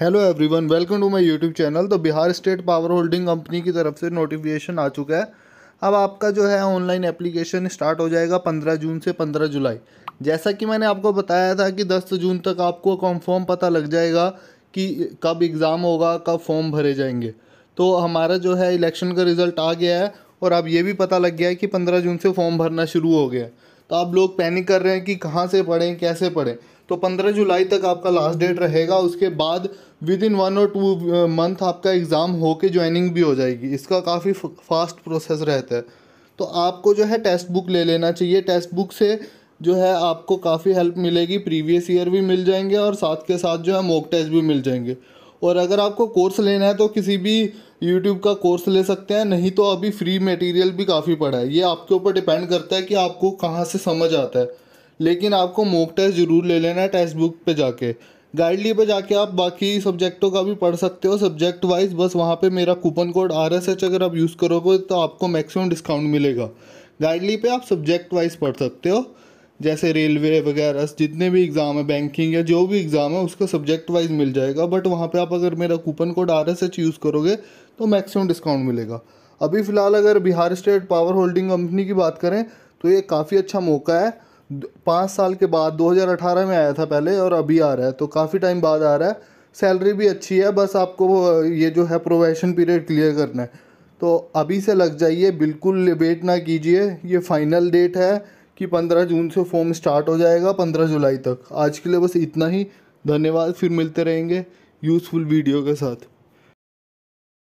hello everyone welcome to my YouTube channel तो Bihar state power holding company की तरफ से नोटिफिकेशन आ चुका है अब आपका जो है ऑनलाइन एप्लीकेशन स्टार्ट हो जाएगा 15 जून से 15 जुलाई जैसा कि मैंने आपको बताया था कि 10 जून तक आपको कंफर्म पता लग जाएगा कि कब एग्ज़ाम होगा कब फॉर्म भरे जाएंगे तो हमारा जो है इलेक्शन का रिज़ल्ट आ गया है और अब ये भी पता लग गया है कि पंद्रह जून से फॉर्म भरना शुरू हो गया है तो आप लोग पैनिक कर रहे हैं कि कहाँ से पढ़ें कैसे पढ़ें तो पंद्रह जुलाई तक आपका लास्ट डेट रहेगा उसके बाद विद इन वन और टू मंथ आपका एग्ज़ाम होके ज्वाइनिंग भी हो जाएगी इसका काफ़ी फास्ट प्रोसेस रहता है तो आपको जो है टेक्स्ट बुक ले लेना चाहिए टेक्स्ट बुक से जो है आपको काफ़ी हेल्प मिलेगी प्रीवियस ईयर भी मिल जाएंगे और साथ के साथ जो है मॉक टेस्ट भी मिल जाएंगे और अगर आपको कोर्स लेना है तो किसी भी यूट्यूब का कोर्स ले सकते हैं नहीं तो अभी फ्री मटेरियल भी काफ़ी पड़ा है ये आपके ऊपर डिपेंड करता है कि आपको कहाँ से समझ आता है लेकिन आपको मोक टेस्ट ज़रूर ले लेना है टेक्स्ट बुक पर जाके गाइडली पर जाके आप बाकी सब्जेक्टों का भी पढ़ सकते हो सब्जेक्ट वाइज बस वहाँ पे मेरा coupon code R S H अगर आप यूज़ करोगे तो आपको मैक्सिमम डिस्काउंट मिलेगा गाइडली पे आप सब्जेक्ट वाइज पढ़ सकते हो जैसे रेलवे वगैरह जितने भी एग्ज़ाम है बैंकिंग या जो भी एग्ज़ाम है उसका सब्जेक्ट वाइज मिल जाएगा बट वहाँ पे आप अगर मेरा coupon code R S H use करोगे तो मैक्सिमम डिस्काउंट मिलेगा अभी फ़िलहाल अगर Bihar state power holding company की बात करें तो ये काफ़ी अच्छा मौका है पाँच साल के बाद 2018 में आया था पहले और अभी आ रहा है तो काफ़ी टाइम बाद आ रहा है सैलरी भी अच्छी है बस आपको ये जो है प्रोवेशन पीरियड क्लियर करना है तो अभी से लग जाइए बिल्कुल वेट ना कीजिए ये फाइनल डेट है कि 15 जून से फॉर्म स्टार्ट हो जाएगा 15 जुलाई तक आज के लिए बस इतना ही धन्यवाद फिर मिलते रहेंगे यूज़फुल वीडियो के साथ